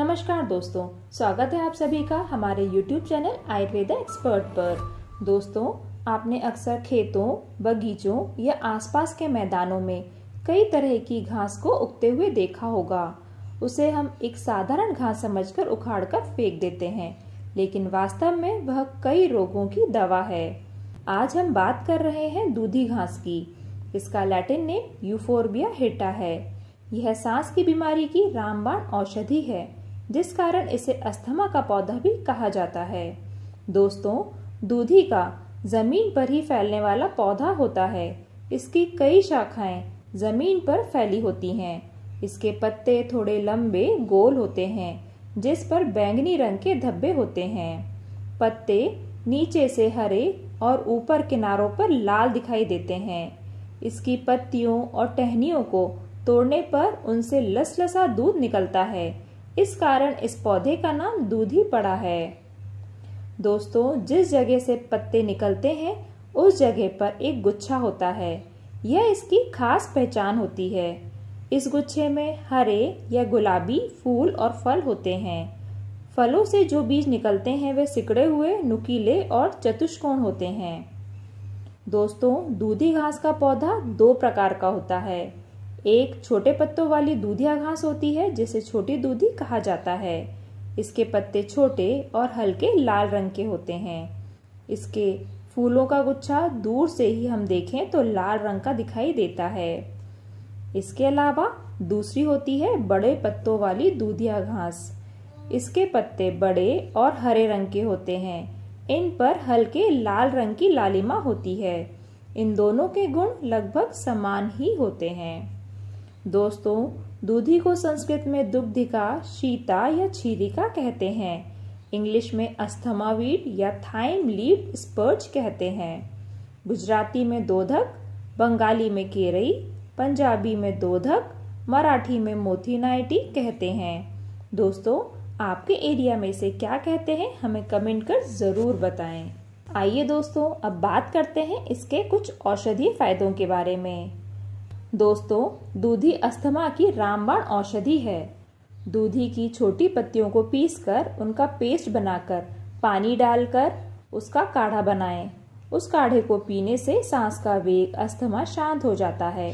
नमस्कार दोस्तों स्वागत है आप सभी का हमारे यूट्यूब चैनल आयुर्वेदा एक्सपर्ट पर दोस्तों आपने अक्सर खेतों बगीचों या आसपास के मैदानों में कई तरह की घास को उगते हुए देखा होगा उसे हम एक साधारण घास समझकर उखाड़कर फेंक देते हैं लेकिन वास्तव में वह कई रोगों की दवा है आज हम बात कर रहे हैं दूधी घास की इसका लैटिन नेम यूफोर्बिया हेटा है यह सांस की बीमारी की रामबाण औषधि है जिस कारण इसे अस्थमा का पौधा भी कहा जाता है दोस्तों दूधी का जमीन पर ही फैलने वाला पौधा होता है इसकी कई शाखाएं जमीन पर फैली होती हैं इसके पत्ते थोड़े लंबे गोल होते हैं जिस पर बैंगनी रंग के धब्बे होते हैं पत्ते नीचे से हरे और ऊपर किनारों पर लाल दिखाई देते हैं इसकी पत्तियों और टहनियों को तोड़ने पर उनसे लसलसा दूध निकलता है इस कारण इस पौधे का नाम दूधी पड़ा है दोस्तों जिस जगह से पत्ते निकलते हैं उस जगह पर एक गुच्छा होता है यह इसकी खास पहचान होती है इस गुच्छे में हरे या गुलाबी फूल और फल होते हैं फलों से जो बीज निकलते हैं वे सिकड़े हुए नुकीले और चतुष्कोण होते हैं दोस्तों दूधी घास का पौधा दो प्रकार का होता है एक छोटे पत्तों वाली दूधिया घास होती है जिसे छोटी दूधी कहा जाता है इसके पत्ते छोटे और हल्के लाल रंग के होते हैं इसके फूलों का गुच्छा दूर से ही हम देखें तो लाल रंग का दिखाई देता है इसके अलावा दूसरी होती है बड़े पत्तों वाली दूधिया घास इसके पत्ते बड़े और हरे रंग के होते हैं इन पर हल्के लाल रंग की लालिमा होती है इन दोनों के गुण लगभग समान ही होते हैं दोस्तों दूधी को संस्कृत में दुग्धिका शीता या छीरिका कहते हैं इंग्लिश में अस्थमावीड या थाइम लीड स्पर्च कहते हैं गुजराती में दोधक बंगाली में केरई पंजाबी में दोधक मराठी में मोथी नाइटी कहते हैं दोस्तों आपके एरिया में इसे क्या कहते हैं हमें कमेंट कर ज़रूर बताएं आइए दोस्तों अब बात करते हैं इसके कुछ औषधीय फायदों के बारे में दोस्तों दूधी अस्थमा की रामबाण औषधि है दूधी की छोटी पत्तियों को पीसकर उनका पेस्ट बनाकर पानी डालकर उसका काढ़ा बनाएं। उस काढ़े को पीने से सांस का वेग अस्थमा शांत हो जाता है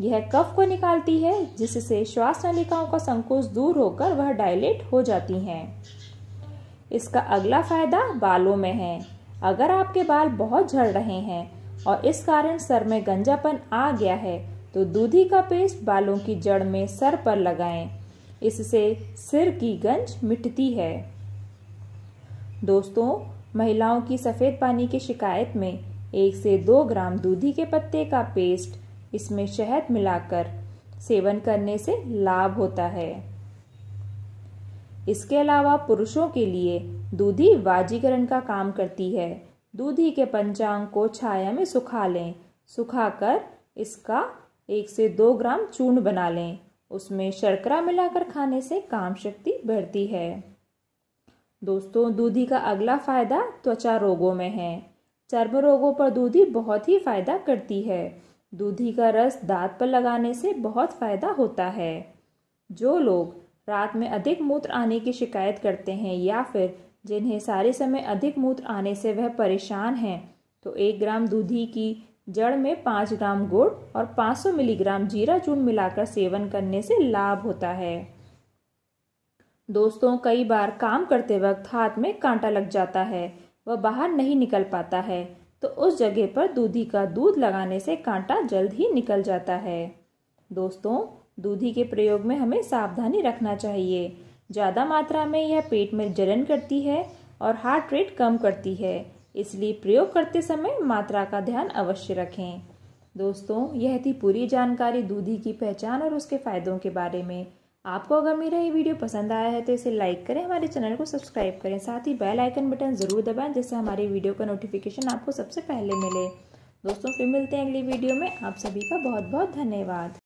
यह कफ को निकालती है जिससे श्वास नलिकाओं का संकोच दूर होकर वह डायलेट हो जाती हैं इसका अगला फायदा बालों में है अगर आपके बाल बहुत झड़ रहे हैं और इस कारण सर में गंजापन आ गया है तो दूधी का पेस्ट बालों की जड़ में सर पर लगाएं इससे सिर की गंज मिटती है दोस्तों महिलाओं की सफ़ेद पानी की शिकायत में एक से दो ग्राम दूधी के पत्ते का पेस्ट इसमें शहद मिलाकर सेवन करने से लाभ होता है इसके अलावा पुरुषों के लिए दूधी वाजीकरण का काम करती है दूधी के पंचांग को छाया में सुखा लें सुखाकर इसका एक से दो ग्राम चूर्ण बना लें उसमें शर्करा मिलाकर खाने से काम शक्ति बढ़ती है दोस्तों दूधी का अगला फायदा त्वचा रोगों में है चर्म रोगों पर दूधी बहुत ही फायदा करती है दूधी का रस दांत पर लगाने से बहुत फायदा होता है जो लोग रात में अधिक मूत्र आने की शिकायत करते हैं या फिर जिन्हें सारे समय अधिक मूत्र आने से वह परेशान हैं तो एक ग्राम दूधी की जड़ में पाँच ग्राम गुड़ और 500 मिलीग्राम जीरा चूर्ण मिलाकर सेवन करने से लाभ होता है दोस्तों कई बार काम करते वक्त हाथ में कांटा लग जाता है वह बाहर नहीं निकल पाता है तो उस जगह पर दूधी का दूध लगाने से कांटा जल्द ही निकल जाता है दोस्तों दूधी के प्रयोग में हमें सावधानी रखना चाहिए ज़्यादा मात्रा में यह पेट में जलन करती है और हार्ट रेट कम करती है इसलिए प्रयोग करते समय मात्रा का ध्यान अवश्य रखें दोस्तों यह थी पूरी जानकारी दूधी की पहचान और उसके फ़ायदों के बारे में आपको अगर मेरा ये वीडियो पसंद आया है तो इसे लाइक करें हमारे चैनल को सब्सक्राइब करें साथ ही बेल आइकन बटन ज़रूर दबाएं जिससे हमारी वीडियो का नोटिफिकेशन आपको सबसे पहले मिले दोस्तों फिर मिलते हैं अगली वीडियो में आप सभी का बहुत बहुत धन्यवाद